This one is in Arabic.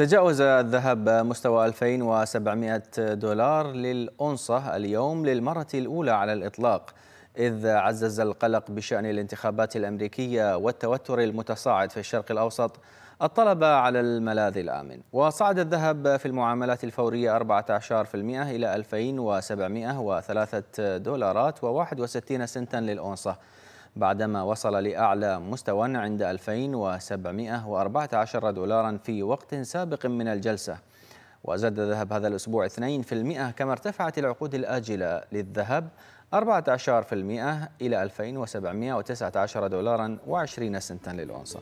تجاوز الذهب مستوى 2700 دولار للأونصة اليوم للمرة الأولى على الإطلاق إذ عزز القلق بشأن الانتخابات الأمريكية والتوتر المتصاعد في الشرق الأوسط الطلب على الملاذ الآمن وصعد الذهب في المعاملات الفورية 14% إلى 2703 دولارات و61 سنتا للأونصة بعدما وصل لأعلى مستوى عند 2714 دولارا في وقت سابق من الجلسة وزاد ذهب هذا الأسبوع 2% كما ارتفعت العقود الآجلة للذهب 14% إلى 2719 دولارا و20 سنتا للأونصة